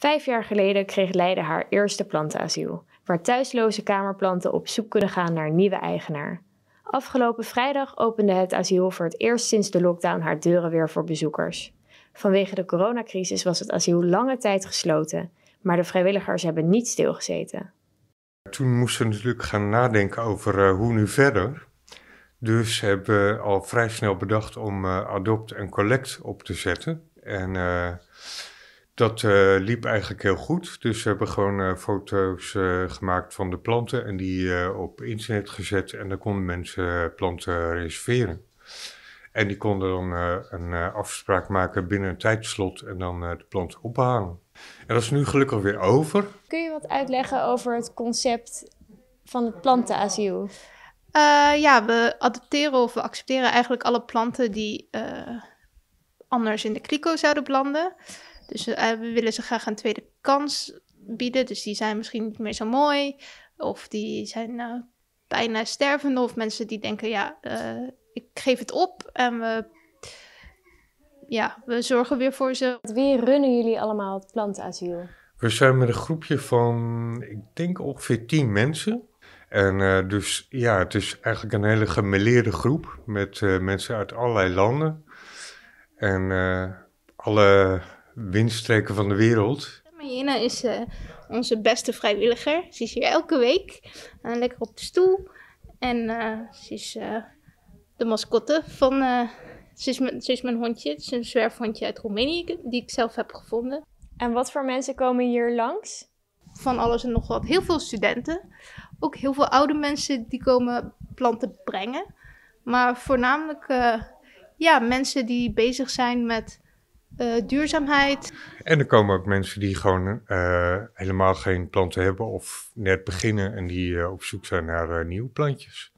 Vijf jaar geleden kreeg Leiden haar eerste plantenasiel, waar thuisloze kamerplanten op zoek kunnen gaan naar een nieuwe eigenaar. Afgelopen vrijdag opende het asiel voor het eerst sinds de lockdown haar deuren weer voor bezoekers. Vanwege de coronacrisis was het asiel lange tijd gesloten, maar de vrijwilligers hebben niet stilgezeten. Toen moesten we natuurlijk gaan nadenken over eh, hoe nu verder. Dus hebben we al vrij snel bedacht om eh, adopt en collect op te zetten. En eh, dat eh, liep eigenlijk heel goed. Dus we hebben gewoon eh, foto's eh, gemaakt van de planten en die op internet gezet. En dan konden mensen planten reserveren. En die konden dan een afspraak maken binnen een tijdslot en dan de plant ophalen. En dat is nu gelukkig weer over. Kun je wat uitleggen over het concept van het plantenasiel? ja, we adopteren of we accepteren eigenlijk alle planten die anders in de kliko zouden belanden. Dus eh, we willen ze graag een tweede kans bieden. Dus die zijn misschien niet meer zo mooi. Of die zijn nou, bijna stervende. Of mensen die denken, ja, eh, ik geef het op. En we, ja, we zorgen weer voor ze. Weer runnen jullie allemaal het plantasiel? We zijn met een groepje van, ik denk ongeveer tien mensen. En eh, dus ja, het is eigenlijk een hele gemêleerde groep met mensen uit allerlei landen. En alle winststreker van de wereld. Marjena is eh, onze beste vrijwilliger. Ze is hier elke week eh, lekker op de stoel. En eh, ze is de mascotte van. ze, is mijn, ze is mijn hondje. Het is een zwerfhondje uit Roemenië die ik zelf heb gevonden. En wat voor mensen komen hier langs? Van alles en nog wat. Heel veel studenten. Ook heel veel oude mensen die komen planten brengen. Maar voornamelijk ja, mensen die bezig zijn met eh, duurzaamheid. En er komen ook mensen die gewoon eh, helemaal geen planten hebben of net beginnen en die eh, op zoek zijn naar nieuwe plantjes.